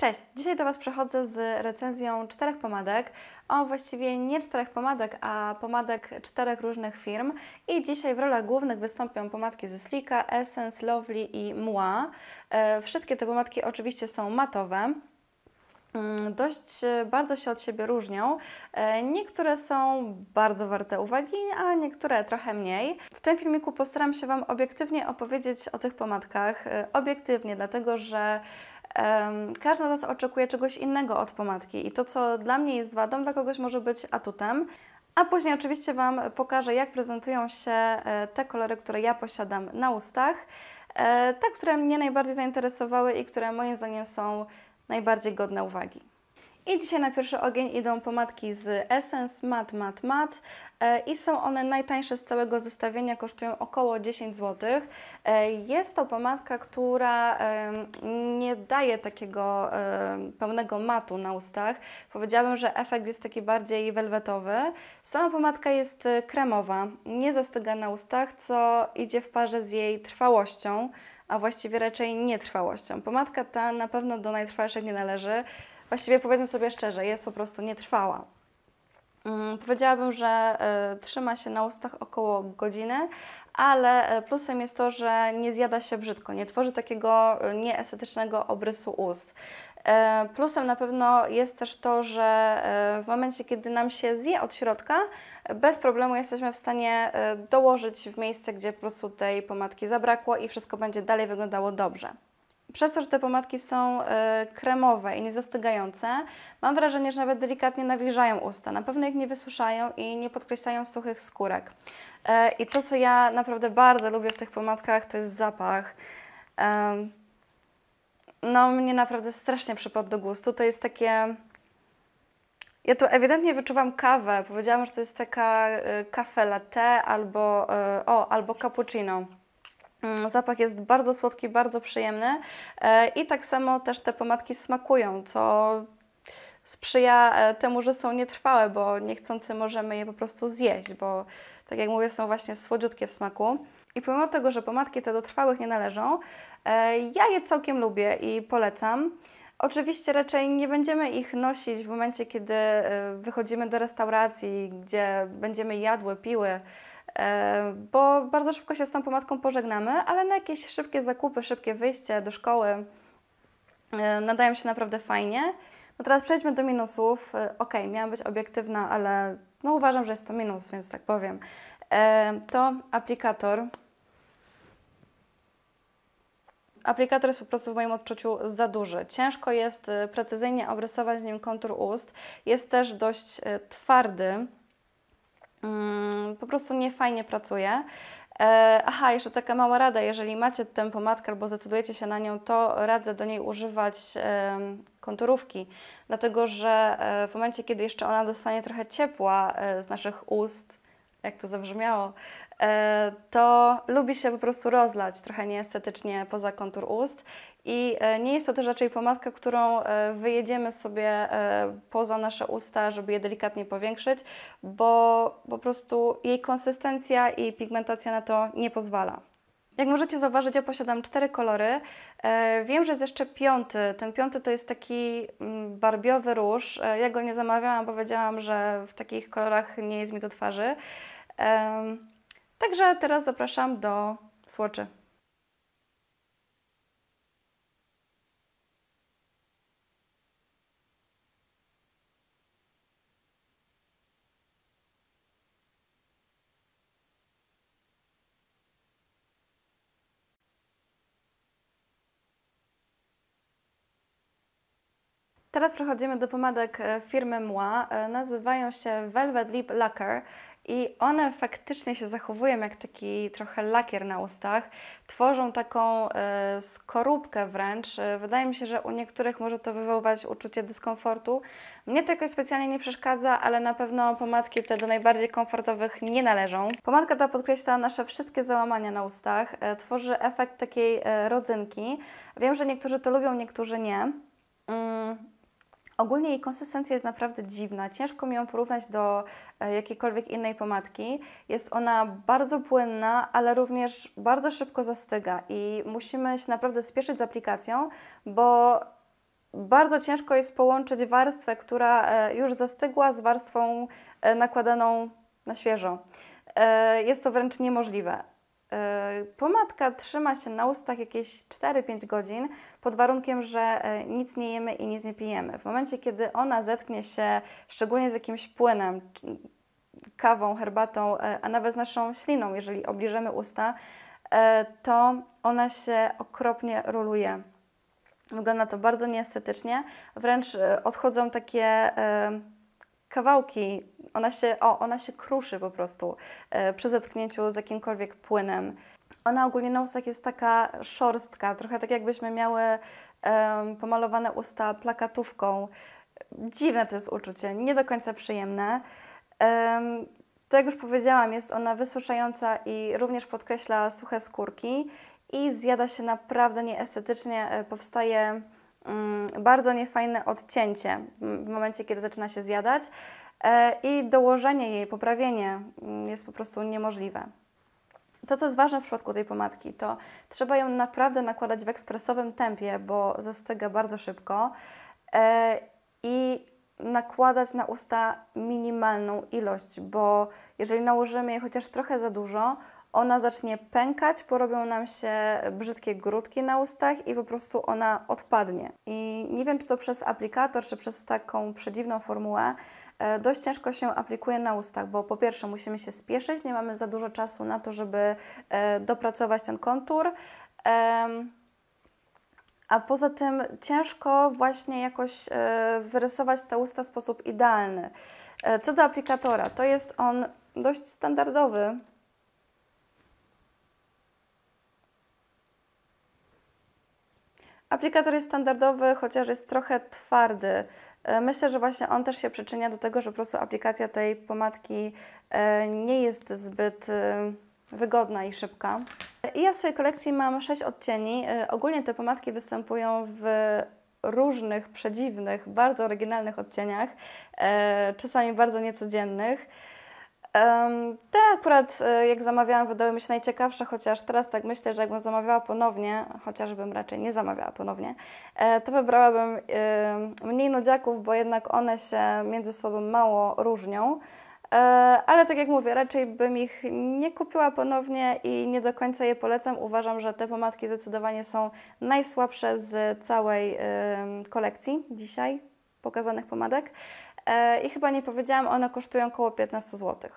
Cześć! Dzisiaj do Was przechodzę z recenzją czterech pomadek. O właściwie nie czterech pomadek, a pomadek czterech różnych firm. I dzisiaj w rolach głównych wystąpią pomadki ze Slika, Essence, Lovely i Mua. E, wszystkie te pomadki oczywiście są matowe mm, dość e, bardzo się od siebie różnią. E, niektóre są bardzo warte uwagi, a niektóre trochę mniej. W tym filmiku postaram się Wam obiektywnie opowiedzieć o tych pomadkach. Obiektywnie, dlatego że Każda z nas oczekuje czegoś innego od pomadki i to, co dla mnie jest wadą, dla kogoś może być atutem. A później oczywiście Wam pokażę, jak prezentują się e, te kolory, które ja posiadam na ustach. E, te, które mnie najbardziej zainteresowały i które moim zdaniem są najbardziej godne uwagi. I dzisiaj na pierwszy ogień idą pomadki z Essence Mat Mat Mat e, i są one najtańsze z całego zestawienia, kosztują około 10 zł. E, jest to pomadka, która nie daje takiego pełnego matu na ustach. Powiedziałabym, że efekt jest taki bardziej welwetowy. Sama pomadka jest e, kremowa, nie zastyga na ustach, co idzie w parze z jej trwałością a właściwie raczej nietrwałością. Pomadka ta na pewno do najtrwalszych nie należy właściwie powiedzmy sobie szczerze, jest po prostu nietrwała. Mm, powiedziałabym, że e, trzyma się na ustach około godziny, ale e, plusem jest to, że nie zjada się brzydko, nie tworzy takiego e, nieestetycznego obrysu ust. Plusem na pewno jest też to, że w momencie, kiedy nam się zje od środka, bez problemu jesteśmy w stanie dołożyć w miejsce, gdzie po prostu tej pomadki zabrakło i wszystko będzie dalej wyglądało dobrze przez to, że te pomadki są e, kremowe i niezastygające, mam wrażenie, że nawet delikatnie nawilżają usta. Na pewno ich nie wysuszają i nie podkreślają suchych skórek. E, I to, co ja naprawdę bardzo lubię w tych pomadkach, to jest zapach. E, no, mnie naprawdę strasznie przypadł do gustu. To jest takie... Ja tu ewidentnie wyczuwam kawę. Powiedziałam, że to jest taka kafe latte albo, o, albo cappuccino. Mm, zapach jest bardzo słodki, bardzo przyjemny e, i tak samo też te pomadki smakują, co sprzyja e, temu, że są nietrwałe, bo niechcący możemy je po prostu zjeść, bo tak jak mówię, są właśnie słodziutkie w smaku. I pomimo tego, że pomadki te do trwałych nie należą, e, ja je całkiem lubię i polecam. Oczywiście raczej nie będziemy ich nosić w momencie, kiedy wychodzimy do restauracji, gdzie będziemy jadły, piły, E, bo bardzo szybko się z tą pomadką pożegnamy, ale na jakieś szybkie zakupy, szybkie wyjście do szkoły e, nadają się naprawdę fajnie. No teraz przejdźmy do minusów. E, ok, miałam być obiektywna, ale no uważam, że jest to minus, więc tak powiem. To aplikator. Aplikator jest po prostu w moim odczuciu za duży. Ciężko jest precyzyjnie obrysować nim kontur ust. Jest też dość twardy. Mm, po prostu niefajnie pracuje. Aha, jeszcze taka mała rada, jeżeli macie tę pomadkę albo zdecydujecie się na nią, to radzę do niej używać konturówki, dlatego że e, w momencie, kiedy jeszcze ona dostanie trochę ciepła e, z naszych ust, jak to zabrzmiało, e, to lubi się po prostu rozlać trochę nieestetycznie poza kontur ust i e, nie jest to też raczej pomadka, którą e, wyjedziemy sobie e, poza nasze usta, żeby je delikatnie powiększyć, bo po prostu jej konsystencja i pigmentacja na to nie pozwala. Jak możecie zauważyć, ja posiadam cztery kolory. Wiem, że jest jeszcze piąty. Ten piąty to jest taki mm, barbiowy róż. Ja go nie zamawiałam, powiedziałam, że w takich kolorach nie jest mi do twarzy. Także teraz zapraszam do słoczy. Teraz przechodzimy do pomadek e, firmy Mła. E, nazywają się Velvet Lip Lacquer i one faktycznie się zachowują jak taki trochę lakier na ustach. Tworzą taką e, skorupkę wręcz. Wydaje mi się, że u niektórych może to wywoływać uczucie dyskomfortu. Mnie to jakoś specjalnie nie przeszkadza, ale na pewno pomadki te do najbardziej komfortowych nie należą. Pomadka ta podkreśla nasze wszystkie załamania na ustach. tworzy efekt takiej rodzynki. Wiem, że niektórzy to lubią, niektórzy nie. Mm, Ogólnie jej konsystencja jest naprawdę dziwna. Ciężko mi ją porównać do e, jakiejkolwiek innej pomadki. Jest ona bardzo płynna, ale również bardzo szybko zastyga i musimy się naprawdę spieszyć z aplikacją, bo bardzo ciężko jest połączyć warstwę, która e, już zastygła z warstwą e, nakładaną na świeżo. Jest to wręcz niemożliwe. E, pomadka trzyma się na ustach jakieś 4-5 godzin pod warunkiem, że e, nic nie jemy i nic nie pijemy. W momencie, kiedy ona zetknie się szczególnie z jakimś płynem, kawą, herbatą, e, a nawet z naszą śliną, jeżeli obliżymy usta, to ona się okropnie roluje. Wygląda to bardzo nieestetycznie, wręcz odchodzą takie kawałki ona się, o, ona się kruszy po prostu e, przy zetknięciu z jakimkolwiek płynem. Ona ogólnie na ustach jest taka szorstka, trochę tak jakbyśmy miały pomalowane usta plakatówką. Dziwne to jest uczucie, nie do końca przyjemne. Um, tak jak już powiedziałam, jest ona wysuszająca i również podkreśla suche skórki i zjada się naprawdę nieestetycznie, e, powstaje Mm, bardzo niefajne odcięcie w momencie, kiedy zaczyna się zjadać e, i dołożenie jej, poprawienie mm, jest po prostu niemożliwe. To, co jest ważne w przypadku tej pomadki, to trzeba ją naprawdę nakładać w ekspresowym tempie, bo zastyga bardzo szybko e, i nakładać na usta minimalną ilość, bo jeżeli nałożymy je chociaż trochę za dużo, ona zacznie pękać, porobią nam się brzydkie grudki na ustach i po prostu ona odpadnie. I nie wiem, czy to przez aplikator, czy przez taką przedziwną formułę, e, dość ciężko się aplikuje na ustach, bo po pierwsze musimy się spieszyć, nie mamy za dużo czasu na to, żeby e, dopracować ten kontur. A poza tym ciężko właśnie jakoś e, wyrysować te usta w sposób idealny. Co do aplikatora, to jest on dość standardowy. Aplikator jest standardowy, chociaż jest trochę twardy. E, myślę, że właśnie on też się przyczynia do tego, że po prostu aplikacja tej pomadki e, nie jest zbyt e, wygodna i szybka. I ja w swojej kolekcji mam 6 odcieni. Ogólnie te pomadki występują w różnych, przedziwnych, bardzo oryginalnych odcieniach, czasami bardzo niecodziennych. Te akurat, e, jak zamawiałam, wydały mi się najciekawsze, chociaż teraz tak myślę, że jakbym zamawiała ponownie, chociażbym raczej nie zamawiała ponownie, e, to wybrałabym e, mniej nudziaków, bo jednak one się między sobą mało różnią. Ale tak jak mówię, raczej bym ich nie kupiła ponownie i nie do końca je polecam. Uważam, że te pomadki zdecydowanie są najsłabsze z całej kolekcji dzisiaj pokazanych pomadek. E, i chyba nie powiedziałam, one kosztują około 15 zł.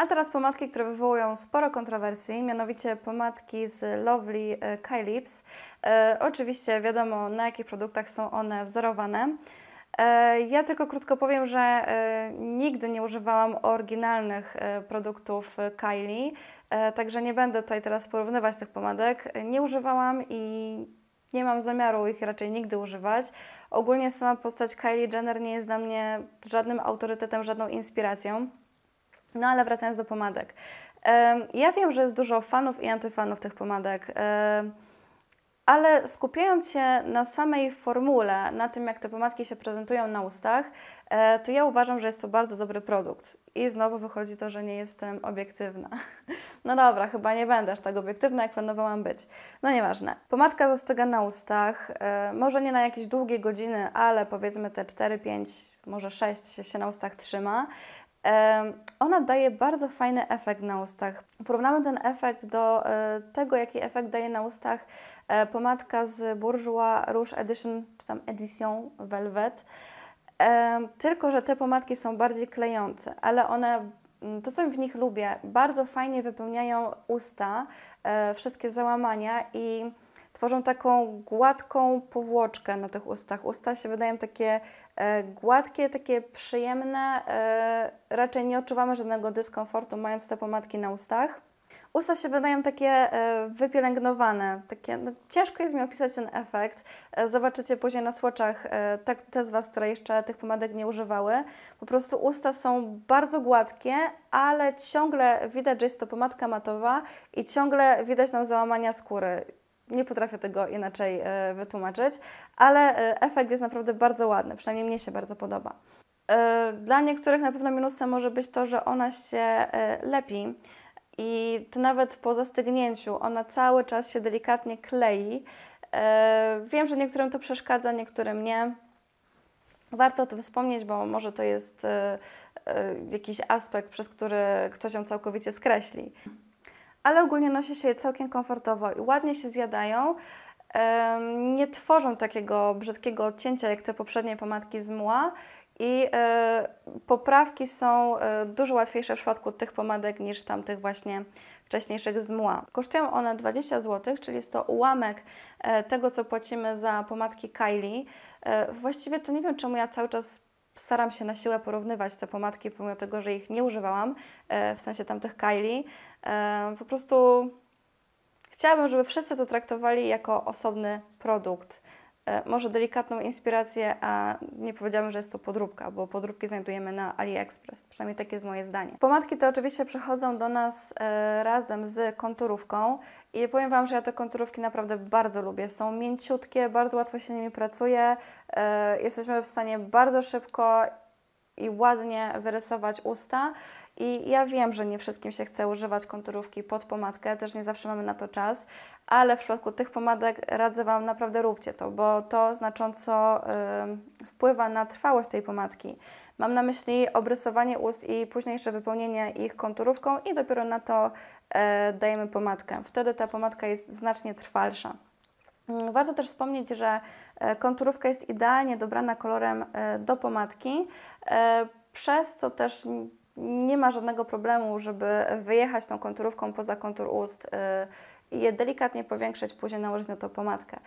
A teraz pomadki, które wywołują sporo kontrowersji, mianowicie pomadki z Lovely e, Kylips. E, oczywiście wiadomo, na jakich produktach są one wzorowane. E, ja tylko krótko powiem, że e, nigdy nie używałam oryginalnych e, produktów e, Kylie, także nie będę tutaj teraz porównywać tych pomadek. Nie używałam i nie mam zamiaru ich raczej nigdy używać. Ogólnie sama postać Kylie Jenner nie jest dla mnie żadnym autorytetem, żadną inspiracją. No ale wracając do pomadek. Ja wiem, że jest dużo fanów i antyfanów tych pomadek, ale skupiając się na samej formule, na tym, jak te pomadki się prezentują na ustach, e, to ja uważam, że jest to bardzo dobry produkt. I znowu wychodzi to, że nie jestem obiektywna. No dobra, chyba nie będę aż tak obiektywna, jak planowałam być. No nieważne. Pomadka zastyga na ustach, e, może nie na jakieś długie godziny, ale powiedzmy te 4, 5, może 6 się na ustach trzyma. Ona daje bardzo fajny efekt na ustach. Porównamy ten efekt do e, tego, jaki efekt daje na ustach e, pomadka z Bourjois Rouge Edition, czy tam Edition Velvet. Tylko, że te pomadki są bardziej klejące, ale one mm, to, co w nich lubię, bardzo fajnie wypełniają usta, e, wszystkie załamania i tworzą taką gładką powłoczkę na tych ustach. Usta się wydają takie e, gładkie, takie przyjemne. E, raczej nie odczuwamy żadnego dyskomfortu, mając te pomadki na ustach. Usta się wydają takie e, wypielęgnowane, takie, no, ciężko jest mi opisać ten efekt. E, zobaczycie później na słoczach e, tak, te z Was, które jeszcze tych pomadek nie używały. Po prostu usta są bardzo gładkie, ale ciągle widać, że jest to pomadka matowa i ciągle widać nam załamania skóry nie potrafię tego inaczej e, wytłumaczyć, ale e, efekt jest naprawdę bardzo ładny, przynajmniej mnie się bardzo podoba. E, dla niektórych na pewno minusem może być to, że ona się lepi i to nawet po zastygnięciu ona cały czas się delikatnie klei. Wiem, że niektórym to przeszkadza, niektórym nie. Warto o tym wspomnieć, bo może to jest jakiś aspekt, przez który ktoś ją całkowicie skreśli ale ogólnie nosi się je całkiem komfortowo i ładnie się zjadają. Nie tworzą takiego brzydkiego odcięcia jak te poprzednie pomadki z mła i e, poprawki są e, dużo łatwiejsze w przypadku tych pomadek niż tamtych właśnie wcześniejszych z mła. Kosztują one 20 zł, czyli jest to ułamek e, tego, co płacimy za pomadki Kylie. Właściwie to nie wiem, czemu ja cały czas staram się na siłę porównywać te pomadki, pomimo tego, że ich nie używałam, w sensie tamtych Kylie, E, po prostu chciałabym, żeby wszyscy to traktowali jako osobny produkt. E, może delikatną inspirację, a nie powiedziałabym, że jest to podróbka, bo podróbki znajdujemy na AliExpress. Przynajmniej takie jest moje zdanie. Pomadki to oczywiście przychodzą do nas e, razem z konturówką i powiem Wam, że ja te konturówki naprawdę bardzo lubię. Są mięciutkie, bardzo łatwo się nimi pracuje. Jesteśmy w stanie bardzo szybko i ładnie wyrysować usta. I ja wiem, że nie wszystkim się chce używać konturówki pod pomadkę, też nie zawsze mamy na to czas, ale w przypadku tych pomadek radzę Wam naprawdę róbcie to, bo to znacząco y, wpływa na trwałość tej pomadki. Mam na myśli obrysowanie ust i późniejsze wypełnienie ich konturówką i dopiero na to y, dajemy pomadkę. Wtedy ta pomadka jest znacznie trwalsza. Mm, warto też wspomnieć, że e, konturówka jest idealnie dobrana kolorem e, do pomadki, e, przez co też nie ma żadnego problemu, żeby wyjechać tą konturówką poza kontur ust i je delikatnie powiększyć, później nałożyć na to pomadkę.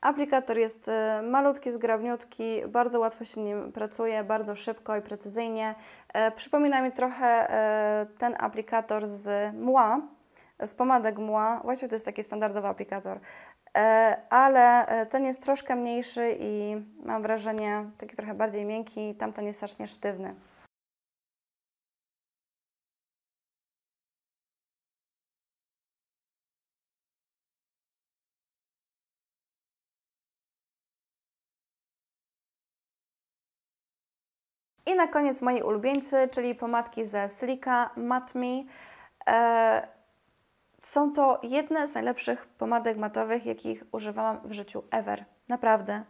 Aplikator jest malutki, zgrabniutki, bardzo łatwo się nim pracuje, bardzo szybko i precyzyjnie. Przypomina mi trochę ten aplikator z Mła, z pomadek MUA. Właściwie to jest taki standardowy aplikator, e, ale e, ten jest troszkę mniejszy i mam wrażenie taki trochę bardziej miękki, tamten jest znacznie sztywny. I na koniec moi ulubieńcy, czyli pomadki ze Slika matmi. E, są to jedne z najlepszych pomadek matowych, jakich używałam w życiu ever. Naprawdę.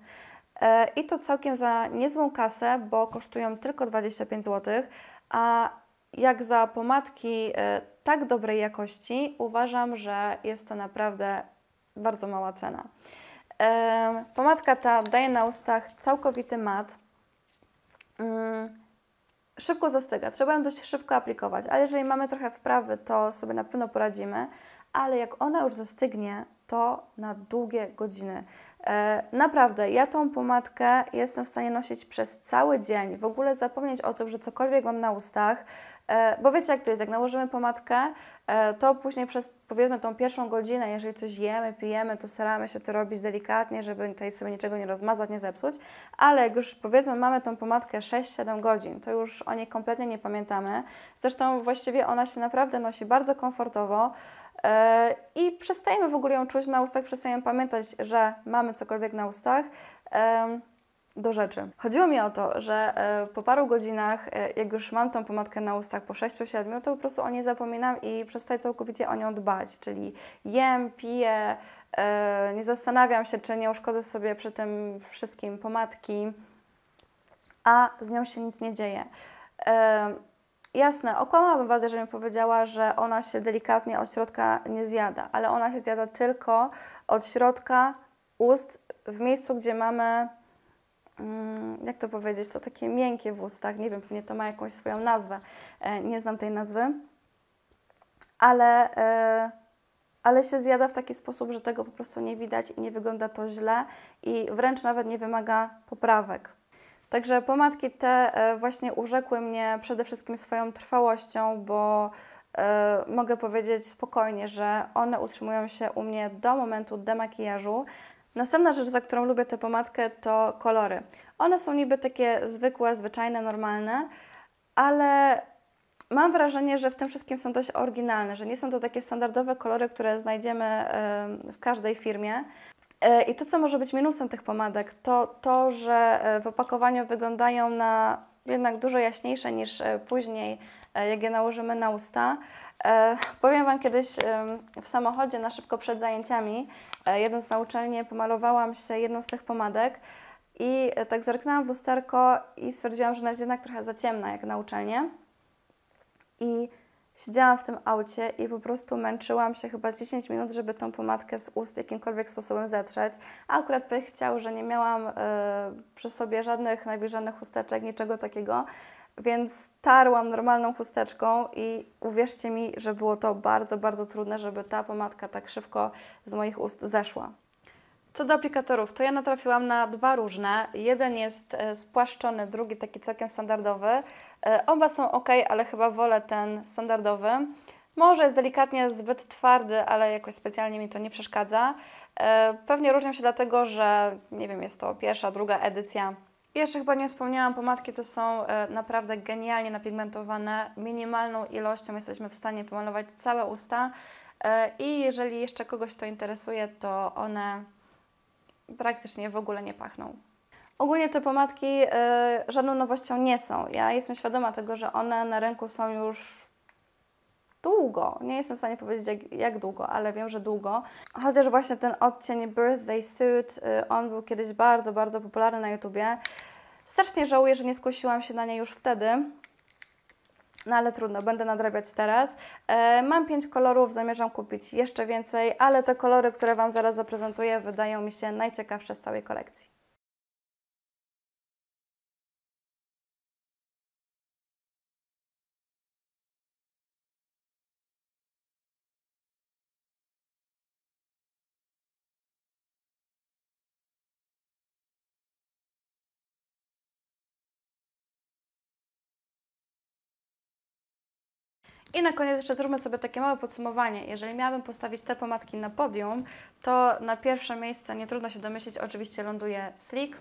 E, I to całkiem za niezłą kasę, bo kosztują tylko 25 zł, a jak za pomadki e, tak dobrej jakości, uważam, że jest to naprawdę bardzo mała cena. E, pomadka ta daje na ustach całkowity mat. Mm, szybko zastyga. Trzeba ją dość szybko aplikować, ale jeżeli mamy trochę wprawy, to sobie na pewno poradzimy. Ale jak ona już zastygnie, to na długie godziny. E, naprawdę, ja tą pomadkę jestem w stanie nosić przez cały dzień, w ogóle zapomnieć o tym, że cokolwiek mam na ustach, e, bo wiecie jak to jest, jak nałożymy pomadkę, e, to później przez powiedzmy tą pierwszą godzinę, jeżeli coś jemy, pijemy, to staramy się to robić delikatnie, żeby tutaj sobie niczego nie rozmazać, nie zepsuć, ale jak już powiedzmy mamy tą pomadkę 6-7 godzin, to już o niej kompletnie nie pamiętamy. Zresztą właściwie ona się naprawdę nosi bardzo komfortowo yy, i przestajemy w ogóle ją czuć na ustach, przestajemy pamiętać, że mamy cokolwiek na ustach. Yy do rzeczy. Chodziło mi o to, że e, po paru godzinach, e, jak już mam tą pomadkę na ustach po 6-7, to po prostu o niej zapominam i przestaję całkowicie o nią dbać, czyli jem, piję, e, nie zastanawiam się, czy nie uszkodzę sobie przy tym wszystkim pomadki, a z nią się nic nie dzieje. Jasne, okłamałabym Was, jeżeli powiedziała, że ona się delikatnie od środka nie zjada, ale ona się zjada tylko od środka ust w miejscu, gdzie mamy Mm, jak to powiedzieć, to takie miękkie w ustach, nie wiem, pewnie to ma jakąś swoją nazwę, e, nie znam tej nazwy, ale, e, ale się zjada w taki sposób, że tego po prostu nie widać i nie wygląda to źle i wręcz nawet nie wymaga poprawek. Także pomadki te e, właśnie urzekły mnie przede wszystkim swoją trwałością, bo mogę powiedzieć spokojnie, że one utrzymują się u mnie do momentu demakijażu, Następna rzecz, za którą lubię tę pomadkę, to kolory. One są niby takie zwykłe, zwyczajne, normalne, ale mam wrażenie, że w tym wszystkim są dość oryginalne, że nie są to takie standardowe kolory, które znajdziemy w każdej firmie. E, I to, co może być minusem tych pomadek, to to, że e, w opakowaniu wyglądają na jednak dużo jaśniejsze niż e, później E, jak je nałożymy na usta. E, powiem Wam kiedyś w samochodzie na szybko przed zajęciami, e, z na uczelnię, pomalowałam się jedną z tych pomadek i e, tak zerknęłam w lusterko i stwierdziłam, że ona jest jednak trochę za ciemna jak na uczelnię. I Siedziałam w tym aucie i po prostu męczyłam się chyba z 10 minut, żeby tą pomadkę z ust jakimkolwiek sposobem zetrzeć. A akurat by chciał, że nie miałam yy, przy sobie żadnych nawilżanych chusteczek, niczego takiego, więc tarłam normalną chusteczką i uwierzcie mi, że było to bardzo, bardzo trudne, żeby ta pomadka tak szybko z moich ust zeszła. Co do aplikatorów, to ja natrafiłam na dwa różne. Jeden jest e, spłaszczony, drugi taki całkiem standardowy. E, oba są ok, ale chyba wolę ten standardowy. Może jest delikatnie zbyt twardy, ale jakoś specjalnie mi to nie przeszkadza. E, pewnie różnią się dlatego, że nie wiem, jest to pierwsza, druga edycja. Jeszcze chyba nie wspomniałam, pomadki te są naprawdę genialnie napigmentowane. Minimalną ilością jesteśmy w stanie pomalować całe usta. I jeżeli jeszcze kogoś to interesuje, to one praktycznie w ogóle nie pachną. Ogólnie te pomadki y, żadną nowością nie są. Ja jestem świadoma tego, że one na rynku są już długo. Nie jestem w stanie powiedzieć jak, jak długo, ale wiem, że długo. Chociaż właśnie ten odcień Birthday Suit, y, on był kiedyś bardzo, bardzo popularny na YouTubie. Strasznie żałuję, że nie skusiłam się na nie już wtedy, no ale trudno, będę nadrabiać teraz. E, mam pięć kolorów, zamierzam kupić jeszcze więcej, ale te kolory, które Wam zaraz zaprezentuję, wydają mi się najciekawsze z całej kolekcji. I na koniec jeszcze zróbmy sobie takie małe podsumowanie. Jeżeli miałabym postawić te pomadki na podium, to na pierwsze miejsce, nie trudno się domyślić, oczywiście ląduje Slick.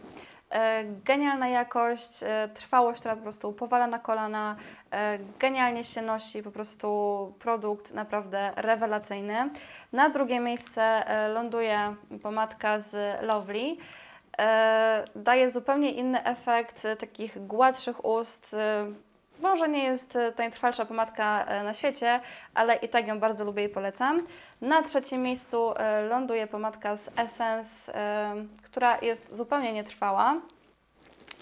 E, genialna jakość, e, trwałość, która po prostu powala na kolana, e, genialnie się nosi, po prostu produkt naprawdę rewelacyjny. Na drugie miejsce ląduje pomadka z Lovely daje zupełnie inny efekt takich gładszych ust, może nie jest najtrwalsza e, pomadka e, na świecie, ale i tak ją bardzo lubię i polecam. Na trzecim miejscu e, ląduje pomadka z Essence, która jest zupełnie nietrwała,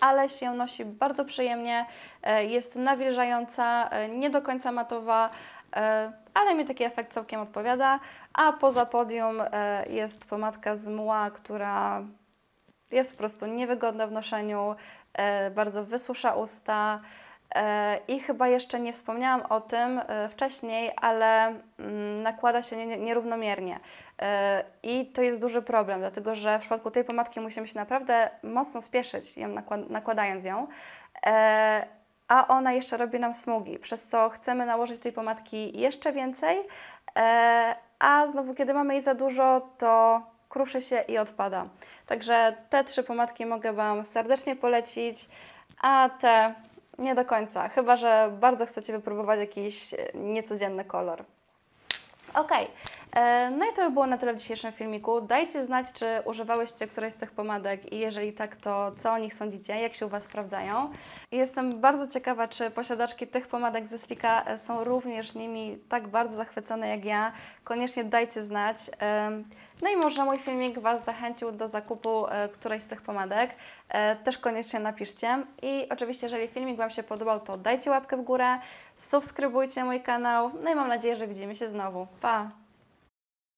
ale się nosi bardzo przyjemnie, jest nawilżająca, nie do końca matowa, ale mi taki efekt całkiem odpowiada. A poza podium jest pomadka z Mua, która jest po prostu niewygodna w noszeniu, bardzo wysusza usta, E, I chyba jeszcze nie wspomniałam o tym e, wcześniej, ale mm, nakłada się nierównomiernie. E, I to jest duży problem, dlatego że w przypadku tej pomadki musimy się naprawdę mocno spieszyć, ją nakładając ją a ona jeszcze robi nam smugi, przez co chcemy nałożyć tej pomadki jeszcze więcej, a znowu, kiedy mamy jej za dużo, to kruszy się i odpada. Także te trzy pomadki mogę Wam serdecznie polecić, a te nie do końca, chyba że bardzo chcecie wypróbować jakiś e, niecodzienny kolor. Ok, e, no i to by było na tyle w dzisiejszym filmiku. Dajcie znać, czy używałyście którejś z tych pomadek i jeżeli tak, to co o nich sądzicie, jak się u Was sprawdzają. Jestem bardzo ciekawa, czy posiadaczki tych pomadek ze Slika e, są również nimi tak bardzo zachwycone jak ja. Koniecznie dajcie znać. No i może mój filmik Was zachęcił do zakupu e, którejś z tych pomadek. E, też koniecznie napiszcie. I oczywiście, jeżeli filmik Wam się podobał, to dajcie łapkę w górę, subskrybujcie mój kanał. No i mam nadzieję, że widzimy się znowu. Pa!